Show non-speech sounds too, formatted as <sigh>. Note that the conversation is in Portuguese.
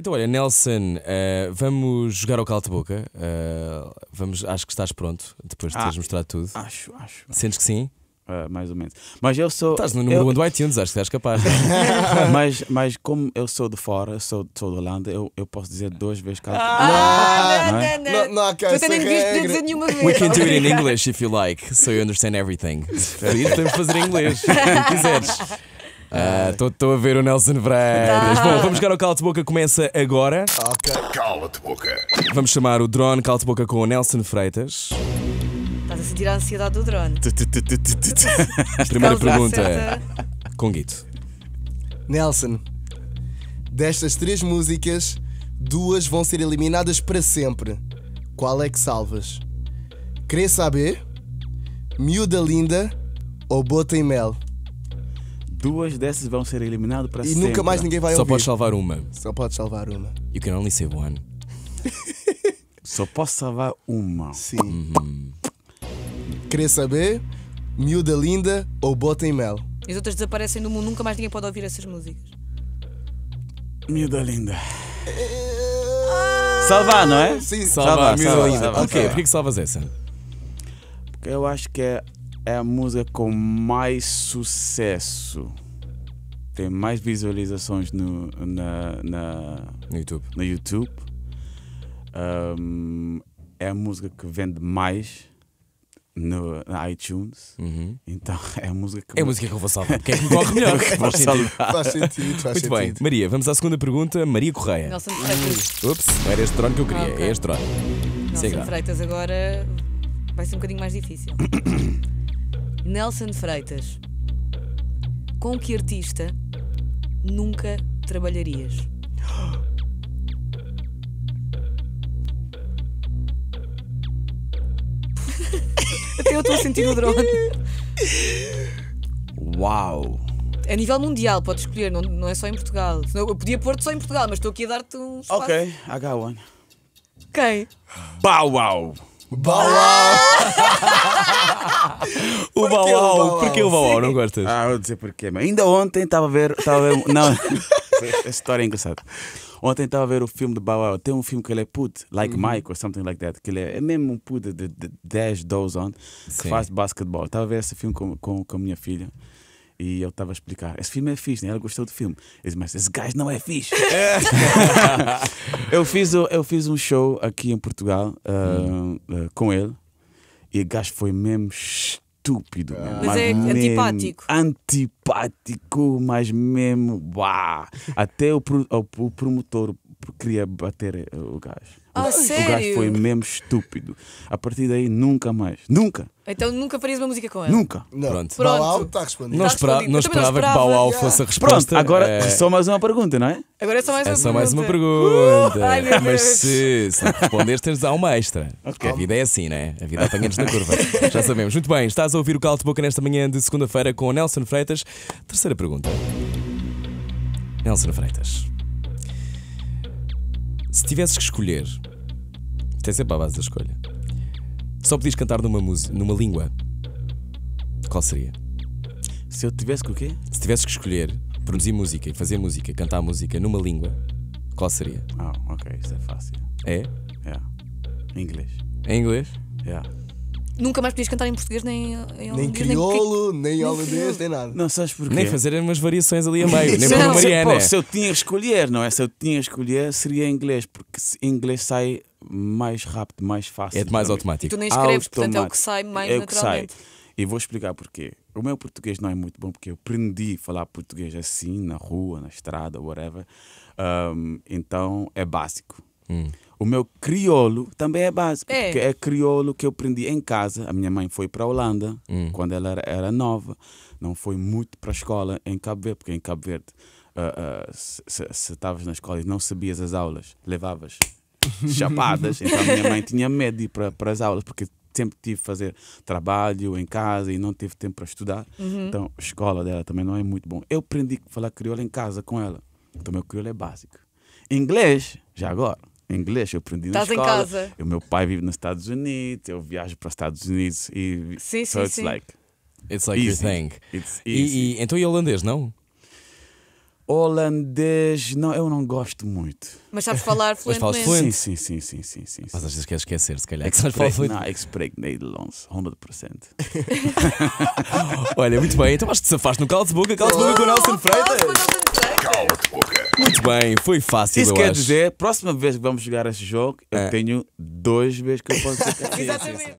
Então, olha, Nelson, uh, vamos jogar ao calte boca Uh, eh, vamos, acho que estás pronto depois de ah, teres mostrado tudo. Acho, acho. Sentes que sim? Uh, mais ou menos. Mas eu sou. Estás no número 1 um do iTunes, acho que estás capaz. <laughs> mas, mas como eu sou de fora, eu sou, sou da Holanda, eu, eu posso dizer duas vezes calte Ah, é? não, não, não, não. não, não tu até nem devias dizer nenhuma vez. We can do it in English if you like, so you understand everything. <laughs> Podemos fazer em inglês, se quiseres. Estou ah, a ver o Nelson Freitas. Bom, vamos jogar ao Cala de Boca, começa agora. Okay. Cala de Boca. Vamos chamar o drone Cala de Boca com o Nelson Freitas. Estás a sentir a ansiedade do drone. <laughs> Primeira pergunta. Com Guito. Nelson, destas três músicas, duas vão ser eliminadas para sempre. Qual é que salvas? Querer saber? Miúda linda ou bota e mel? duas dessas vão ser eliminadas para e sempre. E nunca mais ninguém vai ouvir. Só pode salvar uma. Só pode salvar uma. You can only save one. <laughs> Só posso salvar uma. Sim. Uhum. Querer saber? Miúda linda ou bota em mel? As outras desaparecem do mundo, nunca mais ninguém pode ouvir essas músicas. Miúda linda. Ah! Salvar, não é? Sim, salvar. Salva, miúda salva, linda. Salva, ok, por que salvas essa? Porque eu acho que é é a música com mais sucesso. Tem mais visualizações no, na, na no YouTube. No YouTube. Um, é a música que vende mais no, na iTunes. Uhum. Então <laughs> é a música que. É a música que eu vou salvar. Quem é que corre melhor? faz, <laughs> sentido. faz sentido. Faz Muito sentido. bem, Maria, vamos à segunda pergunta. Maria Correia. Nelson Freitas. Ups, era este trono que eu queria, ah, okay. é este trono. É Nelson Siga. Freitas agora vai ser um bocadinho mais difícil. <coughs> Nelson Freitas, com que artista nunca trabalharias? <laughs> Até eu estou a sentir o drone. Uau! A nível mundial, podes escolher, não, não é só em Portugal. eu podia pôr-te só em Portugal, mas estou aqui a dar-te um Ok, I got one. Quem? Bow Wow! Bow Wow! <laughs> o Bauau. porquê o Bauau? Não gostas? Ah, vou dizer porquê. Mas ainda ontem estava a ver. estava a ver <laughs> não, <laughs> a história é engraçada. Ontem estava a ver o filme de Bauau. Tem um filme que ele é put like uhum. Mike ou something like that. Que ele é, é mesmo um puto de, de 10, 12 anos Sim. que faz basquetebol. Estava a ver esse filme com, com, com a minha filha. E eu estava a explicar: esse filme é fixe, né? Ela gostou do filme. Eu disse, mas esse gajo não é fixe. <laughs> eu, fiz, eu fiz um show aqui em Portugal uh, uh, com ele e o gajo foi mesmo estúpido. Mesmo, mas é mesmo antipático. Antipático, mas mesmo. Bah. Até o, pro, o, o promotor, porque tipo, queria bater eh, o gajo. Ah, o, sério? o gajo foi mesmo estúpido. A partir daí, nunca mais. Nunca. Então nunca farias uma música com ele? Nunca. Não. Pronto. Pronto. Bauau está respondido. Não, espera, não esperava, que Bauau fosse a resposta. Pronto, agora é... só mais uma pergunta, não é? Agora é só mais é uma só pergunta. mais uma pergunta. Uh, ai, Mas se, se responderes, tens a dar uma extra. Okay. a vida é assim, não é? A vida apanha-nos na curva. <laughs> Já sabemos. Muito bem, estás a ouvir o de Boca nesta manhã de segunda-feira com o Nelson Freitas. Terceira pergunta. Nelson Freitas. Se tivesses que escolher, tem é sempre a base da escolha. Só podias cantar numa, música, numa língua, qual seria? Se eu tivesse que o quê? Se tivesses que escolher produzir música, fazer música, cantar música numa língua, qual seria? Ah, ok, isso é fácil. É? É. Inglês. Em inglês? Yeah nunca mais podias cantar em português, nem em Nem crioulo, nem, holandês, nem nada. Não sabes porquê. Nem fazer umas variações ali a meio, nem para Mariana. Pô, se eu tinha que escolher, não é? Se eu tinha que escolher, seria em inglês, porque em inglês sai mais rápido, mais fácil. É mais automático. Tu nem escreves, portanto é o que sai mais é naturalmente. Sai. E vou explicar porquê. O meu português não é muito bom porque eu aprendi a falar português assim, na rua, na estrada, whatever. Um, então é básico. Hum. O meu crioulo também é básico, é. porque é crioulo que eu aprendi em casa. A minha mãe foi para a Holanda hum. quando ela era, era, nova, não foi muito para a escola em Cabo Verde, porque em Cabo Verde, uh, uh, se estavas na escola e não sabias as aulas, levavas <laughs> chapadas. então a minha mãe tinha medo de ir para as aulas, porque sempre tive que fazer trabalho em casa e não teve tempo para estudar. Uhum. Então a escola dela também não é muito bom. Eu aprendi a falar crioulo em casa com ela, então meu crioulo é básico. Inglês, já agora inglês, eu aprendi Tás na escola. Estás em casa. O meu pai vive nos Estados Unidos, eu viajo para os Estados Unidos e. Sim, so sim, it's sim. like. It's like easy. your thing. It's easy. E, e, então e holandês, não? Holandês, não, eu não gosto muito. Mas sabes falar fluentemente? <laughs> Mas falas fluente? Sim, sim, sim, sim, sim, Mas às vezes queres esquecer, se calhar. Expre que fluente. Não, expre Nederlands, 100%. Olha, muito bem, então acho que se afaste no Nelson Calcebuca oh, com o Nelson oh, Freitas. Cala-te boca. Muito bem, foi fácil. Isso quer acho. dizer, próxima vez que vamos jogar este jogo, eu é. tenho dois vezes que eu posso dizer <laughs> Exatamente.